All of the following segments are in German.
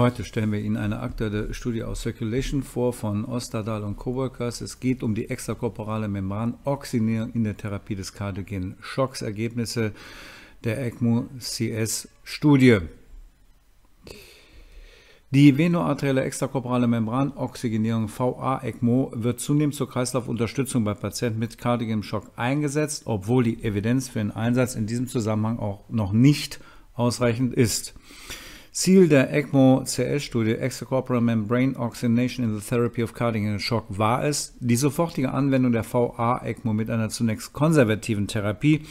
Heute stellen wir Ihnen eine aktuelle Studie aus Circulation vor von Osterdahl und Coworkers. Es geht um die extrakorporale Membran Membranoxidierung in der Therapie des kardiogenen Schocks. Ergebnisse der ECMO-CS-Studie. Die venoarterielle extrakorporale Membranoxygenierung VA-ECMO wird zunehmend zur Kreislaufunterstützung bei Patienten mit kardiogem Schock eingesetzt, obwohl die Evidenz für den Einsatz in diesem Zusammenhang auch noch nicht ausreichend ist. Ziel der ECMO-CL-Studie Extracorporeal Membrane Oxygenation in the Therapy of Cardiac Shock war es, die sofortige Anwendung der VA-ECMO mit einer zunächst konservativen Therapie,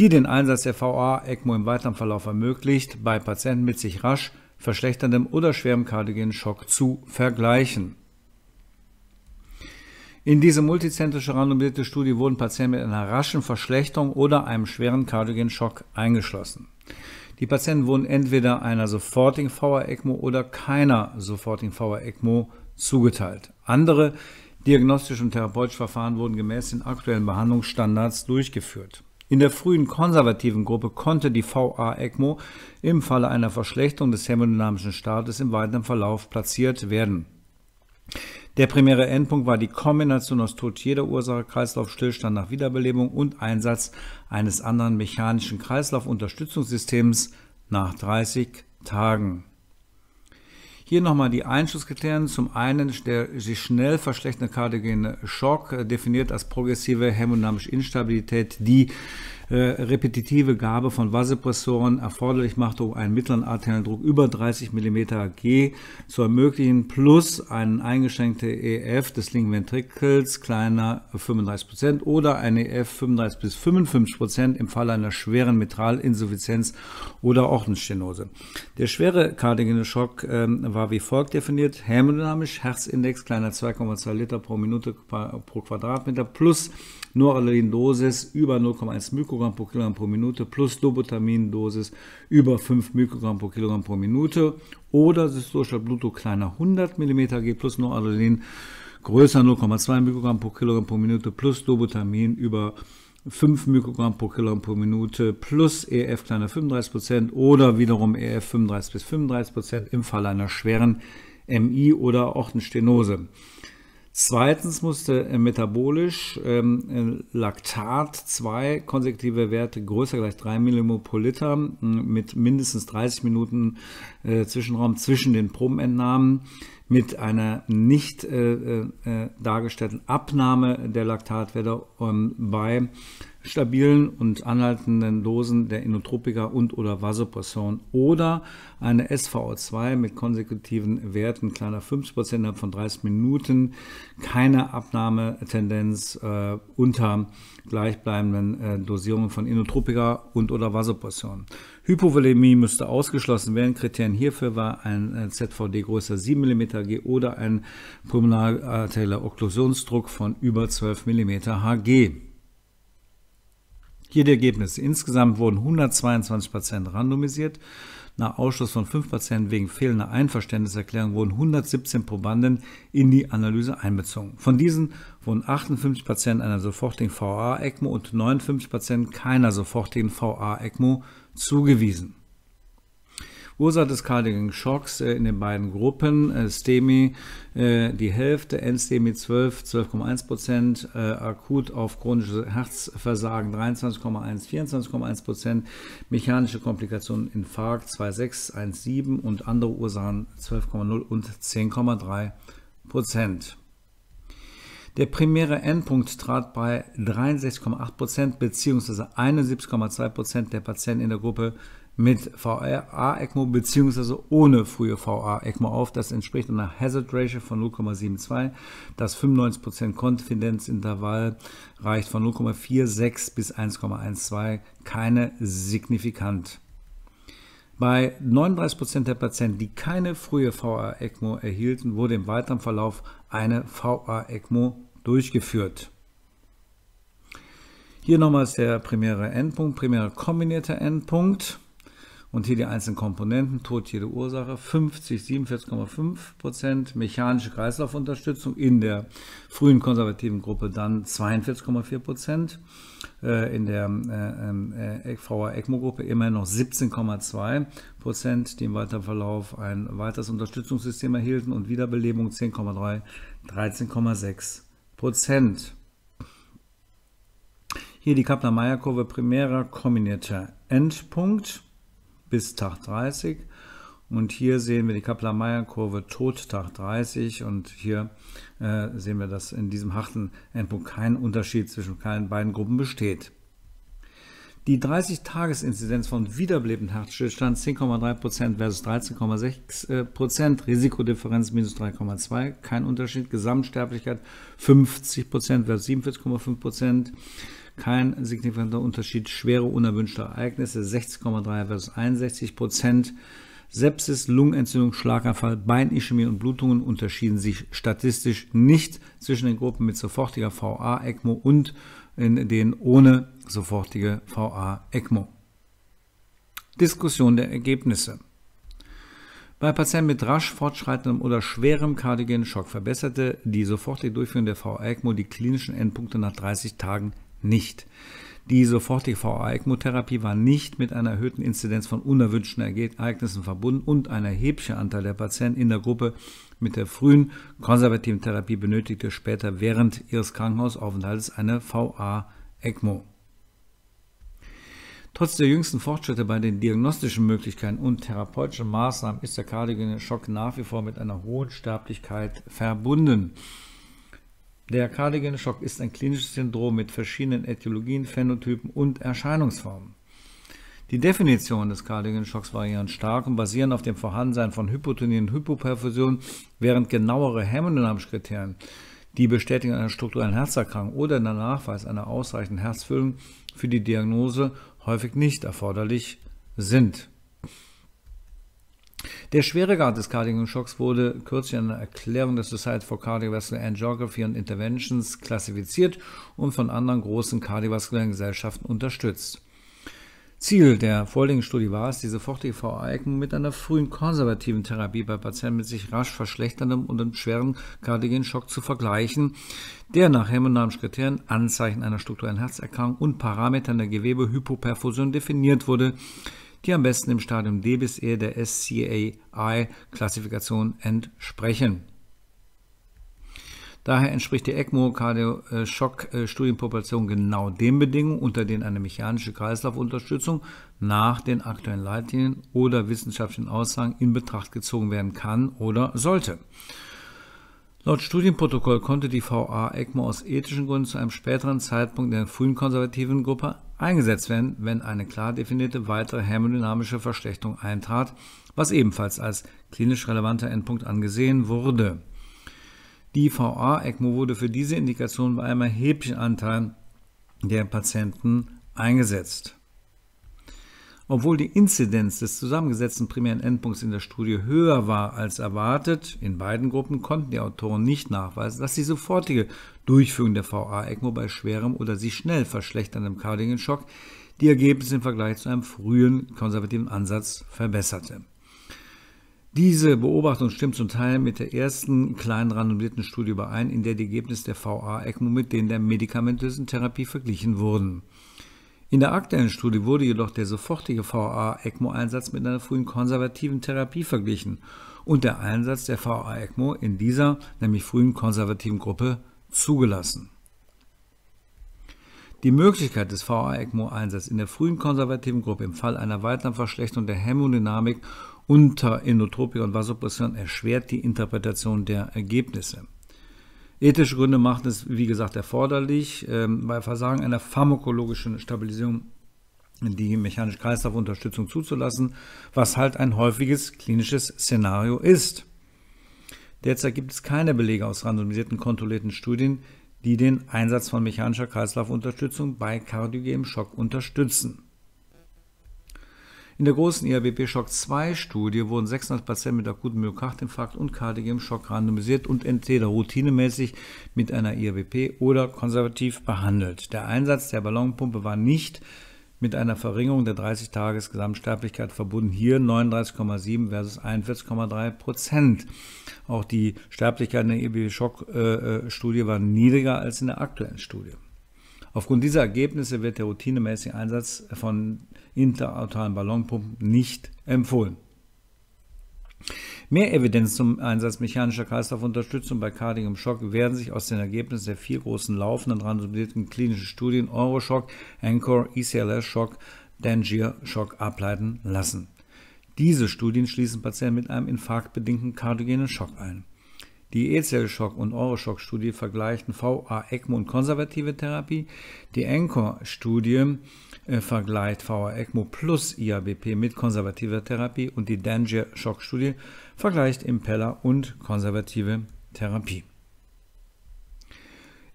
die den Einsatz der VA-ECMO im weiteren Verlauf ermöglicht, bei Patienten mit sich rasch verschlechterndem oder schwerem kardiogenen Schock zu vergleichen. In diese multizentrische randomisierte Studie wurden Patienten mit einer raschen Verschlechterung oder einem schweren kardiogenen Schock eingeschlossen. Die Patienten wurden entweder einer sofortigen VR-ECMO oder keiner sofortigen VR-ECMO zugeteilt. Andere diagnostische und therapeutische Verfahren wurden gemäß den aktuellen Behandlungsstandards durchgeführt. In der frühen konservativen Gruppe konnte die VA-ECMO im Falle einer Verschlechterung des thermodynamischen Status im weiteren Verlauf platziert werden. Der primäre Endpunkt war die Kombination aus Tod jeder Ursache, Kreislaufstillstand nach Wiederbelebung und Einsatz eines anderen mechanischen Kreislaufunterstützungssystems nach 30 Tagen. Hier nochmal die Einschusskriterien. Zum einen der sich schnell verschlechternde kardiogene Schock, äh, definiert als progressive hämodynamische Instabilität, die äh, repetitive Gabe von Vasopressoren erforderlich macht, um einen mittleren arteriellen Druck über 30 mm G zu ermöglichen, plus einen eingeschränkte EF des linken Ventrikels kleiner 35 Prozent oder eine EF 35 bis 55 Prozent im Fall einer schweren Mitralinsuffizienz oder Ordensstenose. Der schwere kardiogene Schock ähm, war wie folgt definiert: hämodynamisch Herzindex kleiner 2,2 Liter pro Minute pro Quadratmeter plus Noradrenalin-Dosis über 0,1 Mikrogramm pro Kilogramm pro Minute plus Dobutamin-Dosis über 5 Mikrogramm pro Kilogramm pro Minute oder systolischer Blutdruck kleiner 100 mm G plus Noradrenalin größer 0,2 Mikrogramm pro Kilogramm pro Minute plus Dobutamin über 5 Mikrogramm pro Kilogramm pro Minute plus EF kleiner 35 Prozent oder wiederum EF 35 bis 35 Prozent im Fall einer schweren MI oder Ortenstenose. Zweitens musste äh, metabolisch ähm, äh, Laktat zwei konsekutive Werte größer gleich 3 Millimol pro Liter mit mindestens 30 Minuten äh, Zwischenraum zwischen den Probenentnahmen mit einer nicht äh, äh, äh dargestellten Abnahme der Laktatwerte ähm, bei stabilen und anhaltenden Dosen der Inotropika und oder Vasopressoren oder eine SVO2 mit konsekutiven Werten kleiner 50% innerhalb von 30 Minuten, keine Abnahmetendenz äh, unter gleichbleibenden äh, Dosierungen von Inotropika und oder Vasopressoren. Hypovolemie müsste ausgeschlossen werden. Kriterien hierfür war ein äh, ZVD größer 7 mm G oder ein pulmonalarterieller Okklusionsdruck von über 12 mm Hg. Hier die Ergebnisse. Insgesamt wurden 122 Patienten randomisiert. Nach Ausschluss von 5 Patienten wegen fehlender Einverständniserklärung wurden 117 Probanden in die Analyse einbezogen. Von diesen wurden 58 Patienten einer sofortigen VA-ECMO und 59 Patienten keiner sofortigen VA-ECMO zugewiesen. Ursache des kardiaken Schocks äh, in den beiden Gruppen, äh, STEMI äh, die Hälfte, NSTEMI 12, 12,1 Prozent, akut auf chronisches Herzversagen 23,1, 24,1 Prozent, mechanische Komplikationen, Infarkt 2,6, 1,7 und andere Ursachen 12,0 und 10,3 Prozent. Der primäre Endpunkt trat bei 63,8% bzw. 71,2% der Patienten in der Gruppe mit VA-ECMO beziehungsweise ohne frühe VA-ECMO auf. Das entspricht einer Hazard Ratio von 0,72. Das 95% Konfidenzintervall reicht von 0,46 bis 1,12. Keine signifikant. Bei 39% der Patienten, die keine frühe VA-ECMO erhielten, wurde im weiteren Verlauf eine VA-ECMO durchgeführt. Hier nochmals der primäre Endpunkt, primärer kombinierter Endpunkt. Und hier die einzelnen Komponenten, Tod jede Ursache, 50, 47,5 Prozent, mechanische Kreislaufunterstützung in der frühen konservativen Gruppe dann 42,4 Prozent, äh, in der äh, äh, VA-ECMO-Gruppe immer noch 17,2 Prozent, die im weiteren Verlauf ein weiteres Unterstützungssystem erhielten und Wiederbelebung 10,3, 13,6 Prozent. Hier die Kaplan-Meier-Kurve primärer kombinierter Endpunkt bis Tag 30. Und hier sehen wir die Kaplan-Meier-Kurve tot Tag 30 und hier äh, sehen wir, dass in diesem harten Endpunkt kein Unterschied zwischen beiden Gruppen besteht. Die 30-Tages-Inzidenz von wiederbelebten Herzstillstand 10,3% versus 13,6%, äh, Risikodifferenz minus 3,2, kein Unterschied, Gesamtsterblichkeit 50% versus 47,5%, kein signifikanter Unterschied. Schwere unerwünschte Ereignisse 60,3 versus 61 Prozent. Sepsis, Lungenentzündung, Schlaganfall, Beinischemie und Blutungen unterschieden sich statistisch nicht zwischen den Gruppen mit sofortiger VA-ECMO und in denen ohne sofortige VA-ECMO. Diskussion der Ergebnisse. Bei Patienten mit rasch fortschreitendem oder schwerem kardiogenen Schock verbesserte die sofortige Durchführung der VA-ECMO die klinischen Endpunkte nach 30 Tagen nicht. Die sofortige VA-ECMO-Therapie war nicht mit einer erhöhten Inzidenz von unerwünschten Ereignissen verbunden und ein erheblicher Anteil der Patienten in der Gruppe mit der frühen konservativen Therapie benötigte später während ihres Krankenhausaufenthaltes eine VA-ECMO. Trotz der jüngsten Fortschritte bei den diagnostischen Möglichkeiten und therapeutischen Maßnahmen ist der kardiogene Schock nach wie vor mit einer hohen Sterblichkeit verbunden. Der kardiogene Schock ist ein klinisches Syndrom mit verschiedenen Ätiologien, Phänotypen und Erscheinungsformen. Die Definition des kardiogenen Schocks variieren stark und basieren auf dem Vorhandensein von Hypotonie und Hypoperfusion, während genauere hemodynamische die Bestätigung einer strukturellen Herzerkrankung oder der Nachweis einer ausreichenden Herzfüllung für die Diagnose häufig nicht erforderlich sind. Der Schweregrad des Cardiac-Schocks wurde kürzlich in einer Erklärung der Society for Cardiovascular Angiography and Interventions klassifiziert und von anderen großen kardiovaskulären Gesellschaften unterstützt. Ziel der vorliegenden Studie war es, die sofortige Vereignung mit einer frühen konservativen Therapie bei Patienten mit sich rasch verschlechterndem und einem schweren kardiogenen Schock zu vergleichen, der nach hemodynamischen Kriterien Anzeichen einer strukturellen Herzerkrankung und Parametern der Gewebehypoperfusion definiert wurde, die am besten im Stadium D bis E der SCAI-Klassifikation entsprechen. Daher entspricht die ECMO-Kardioschock-Studienpopulation äh, genau den Bedingungen, unter denen eine mechanische Kreislaufunterstützung nach den aktuellen Leitlinien oder wissenschaftlichen Aussagen in Betracht gezogen werden kann oder sollte. Laut Studienprotokoll konnte die VA ECMO aus ethischen Gründen zu einem späteren Zeitpunkt der frühen konservativen Gruppe eingesetzt werden, wenn eine klar definierte weitere thermodynamische Verschlechterung eintrat, was ebenfalls als klinisch relevanter Endpunkt angesehen wurde. Die VA-ECMO wurde für diese Indikation bei einem erheblichen Anteil der Patienten eingesetzt. Obwohl die Inzidenz des zusammengesetzten primären Endpunkts in der Studie höher war als erwartet, in beiden Gruppen konnten die Autoren nicht nachweisen, dass die sofortige Durchführung der VA-ECMO bei schwerem oder sich schnell verschlechterndem kardialen Schock die Ergebnisse im Vergleich zu einem frühen konservativen Ansatz verbesserte. Diese Beobachtung stimmt zum Teil mit der ersten kleinen randomisierten Studie überein, in der die Ergebnisse der VA-ECMO mit denen der medikamentösen Therapie verglichen wurden. In der aktuellen Studie wurde jedoch der sofortige VA-ECMO-Einsatz mit einer frühen konservativen Therapie verglichen und der Einsatz der VA-ECMO in dieser, nämlich frühen konservativen Gruppe, zugelassen. Die Möglichkeit des VA-ECMO-Einsatzes in der frühen konservativen Gruppe im Fall einer weiteren Verschlechterung der Hämodynamik unter Endotropiker und Vasopression erschwert die Interpretation der Ergebnisse. Ethische Gründe machen es, wie gesagt, erforderlich, bei ähm, Versagen einer pharmakologischen Stabilisierung die mechanische Kreislaufunterstützung zuzulassen, was halt ein häufiges klinisches Szenario ist. Derzeit gibt es keine Belege aus randomisierten, kontrollierten Studien, die den Einsatz von mechanischer Kreislaufunterstützung bei kardiogem Schock unterstützen. In der großen IABP e Schock 2 Studie wurden 600 Patienten mit akutem Myokardinfarkt und kardiogem Schock randomisiert und entweder routinemäßig mit einer IABP e oder konservativ behandelt. Der Einsatz der Ballonpumpe war nicht mit einer Verringerung der 30-Tages-Gesamtsterblichkeit verbunden. Hier 39,7 versus 41,3 Prozent. Auch die Sterblichkeit in der IABP e schock äh, äh, studie war niedriger als in der aktuellen Studie. Aufgrund dieser Ergebnisse wird der routinemäßige Einsatz von interautalen Ballonpumpen nicht empfohlen. Mehr Evidenz zum Einsatz mechanischer Kreislaufunterstützung bei kardigem Schock werden sich aus den Ergebnissen der vier großen laufenden randomisierten klinischen Studien Euroshock, Anchor, ECLS Schock, Dangier Schock ableiten lassen. Diese Studien schließen Patienten mit einem infarktbedingten kardiogenen Schock ein. Die ECL-Shock- und Euroshock-Studie vergleichten VA-ECMO und konservative Therapie. Die ENCOR-Studie äh, vergleicht VA-ECMO plus IABP mit konservativer Therapie und die Danger-Shock-Studie vergleicht Impeller und konservative Therapie.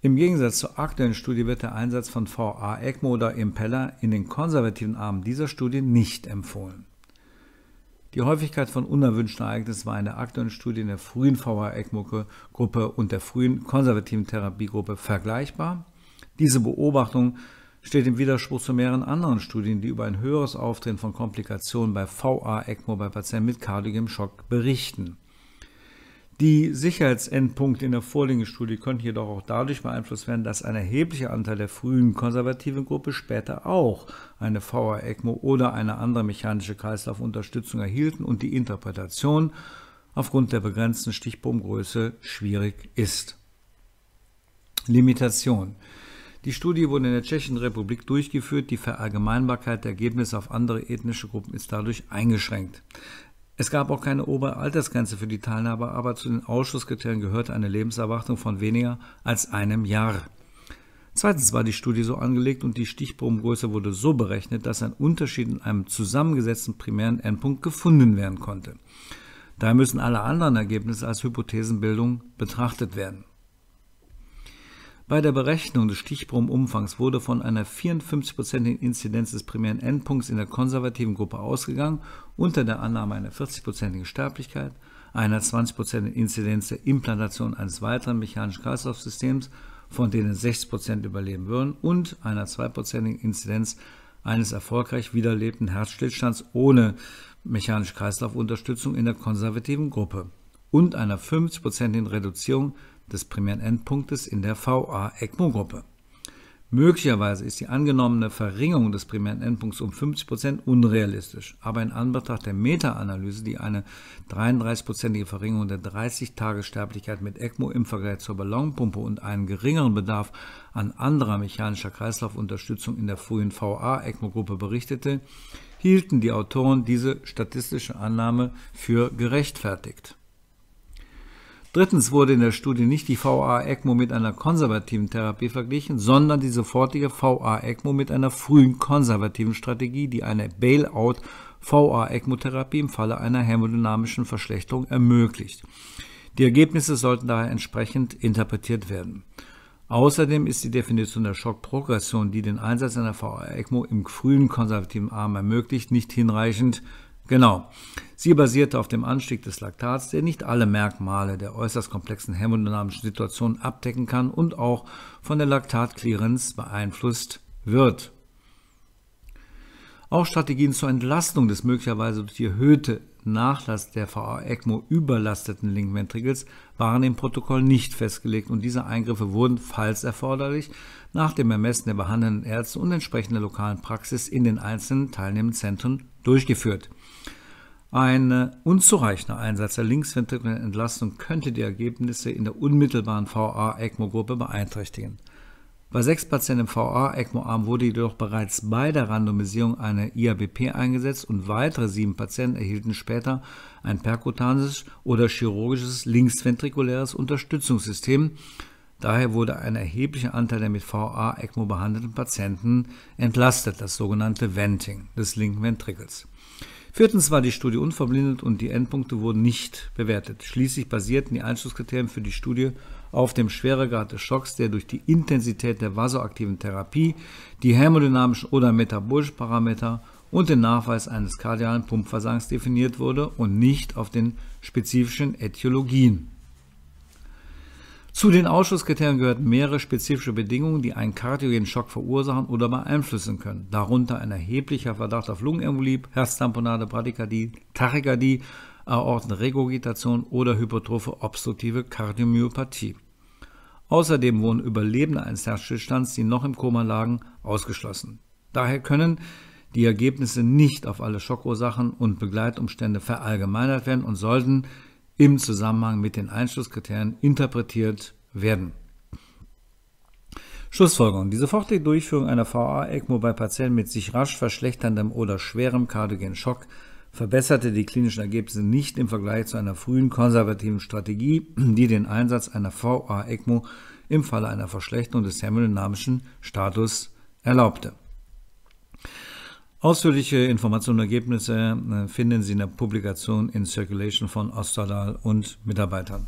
Im Gegensatz zur aktuellen Studie wird der Einsatz von VA-ECMO oder Impeller in den konservativen Armen dieser Studie nicht empfohlen. Die Häufigkeit von unerwünschten Ereignissen war in der aktuellen Studie in der frühen VHR-ECMO-Gruppe und der frühen konservativen Therapiegruppe vergleichbar. Diese Beobachtung steht im Widerspruch zu mehreren anderen Studien, die über ein höheres Auftreten von Komplikationen bei VA-ECMO bei Patienten mit kardiogem Schock berichten. Die Sicherheitsendpunkte in der Vorlingestudie könnten jedoch auch dadurch beeinflusst werden, dass ein erheblicher Anteil der frühen konservativen Gruppe später auch eine VR-ECMO oder eine andere mechanische Kreislaufunterstützung erhielten und die Interpretation aufgrund der begrenzten Stichbogengröße schwierig ist. Limitation. Die Studie wurde in der Tschechischen Republik durchgeführt. Die Verallgemeinbarkeit der Ergebnisse auf andere ethnische Gruppen ist dadurch eingeschränkt. Es gab auch keine obere Altersgrenze für die Teilnahme, aber zu den Ausschusskriterien gehörte eine Lebenserwartung von weniger als einem Jahr. Zweitens war die Studie so angelegt und die Stichprobengröße wurde so berechnet, dass ein Unterschied in einem zusammengesetzten primären Endpunkt gefunden werden konnte. Daher müssen alle anderen Ergebnisse als Hypothesenbildung betrachtet werden. Bei der Berechnung des Stichprobenumfangs wurde von einer 54-prozentigen Inzidenz des primären Endpunkts in der konservativen Gruppe ausgegangen, unter der Annahme einer 40-prozentigen Sterblichkeit, einer 20-prozentigen Inzidenz der Implantation eines weiteren mechanischen Kreislaufsystems, von denen 60 Prozent überleben würden, und einer 2-prozentigen Inzidenz eines erfolgreich wiederlebten Herzstillstands ohne mechanische Kreislaufunterstützung in der konservativen Gruppe und einer 50-prozentigen Reduzierung des primären Endpunktes in der VA-ECMO-Gruppe. Möglicherweise ist die angenommene Verringerung des primären Endpunkts um 50% unrealistisch, aber in Anbetracht der Meta-Analyse, die eine 33%ige Verringerung der 30-Tage-Sterblichkeit mit ECMO im Vergleich zur Ballonpumpe und einen geringeren Bedarf an anderer mechanischer Kreislaufunterstützung in der frühen VA-ECMO-Gruppe berichtete, hielten die Autoren diese statistische Annahme für gerechtfertigt. Drittens wurde in der Studie nicht die VA-ECMO mit einer konservativen Therapie verglichen, sondern die sofortige VA-ECMO mit einer frühen konservativen Strategie, die eine Bailout VA-ECMO-Therapie im Falle einer hämodynamischen Verschlechterung ermöglicht. Die Ergebnisse sollten daher entsprechend interpretiert werden. Außerdem ist die Definition der Schockprogression, die den Einsatz einer VA-ECMO im frühen konservativen Arm ermöglicht, nicht hinreichend genau. Sie basierte auf dem Anstieg des Laktats, der nicht alle Merkmale der äußerst komplexen hemodynamischen Situation abdecken kann und auch von der Laktatclearance beeinflusst wird. Auch Strategien zur Entlastung des möglicherweise durch die erhöhte Nachlass der VA-ECMO überlasteten Linkventrikels waren im Protokoll nicht festgelegt und diese Eingriffe wurden, falls erforderlich, nach dem Ermessen der behandelnden Ärzte und entsprechender lokalen Praxis in den einzelnen teilnehmenden Zentren durchgeführt. Ein äh, unzureichender Einsatz der linksventrikulären Entlastung könnte die Ergebnisse in der unmittelbaren VA-ECMO-Gruppe beeinträchtigen. Bei sechs Patienten im VA-ECMO-Arm wurde jedoch bereits bei der Randomisierung eine IABP eingesetzt und weitere sieben Patienten erhielten später ein perkutanes oder chirurgisches linksventrikuläres Unterstützungssystem. Daher wurde ein erheblicher Anteil der mit VA-ECMO behandelten Patienten entlastet, das sogenannte Venting des linken Ventrikels. Viertens war die Studie unverblindet und die Endpunkte wurden nicht bewertet. Schließlich basierten die Einschlusskriterien für die Studie auf dem Schweregrad des Schocks, der durch die Intensität der vasoaktiven Therapie, die hermodynamischen oder metabolischen Parameter und den Nachweis eines kardialen Pumpversagens definiert wurde und nicht auf den spezifischen Ätiologien. Zu den Ausschlusskriterien gehören mehrere spezifische Bedingungen, die einen kardiogenen Schock verursachen oder beeinflussen können, darunter ein erheblicher Verdacht auf Lungenembolie, Herztamponade, Bradykardie, Tachykardie, Aortenregurgitation oder hypertrophe obstruktive Kardiomyopathie. Außerdem wurden Überlebende eines Herzstillstands, die noch im Koma lagen, ausgeschlossen. Daher können die Ergebnisse nicht auf alle Schockursachen und Begleitumstände verallgemeinert werden und sollten im Zusammenhang mit den Einschlusskriterien interpretiert werden. Schlussfolgerung. Die sofortige Durchführung einer VA-ECMO bei Patienten mit sich rasch verschlechterndem oder schwerem kardiogenen Schock verbesserte die klinischen Ergebnisse nicht im Vergleich zu einer frühen konservativen Strategie, die den Einsatz einer VA-ECMO im Falle einer Verschlechterung des hemodynamischen Status erlaubte. Ausführliche Informationen und Ergebnisse äh, finden Sie in der Publikation in Circulation von Osterdal und Mitarbeitern.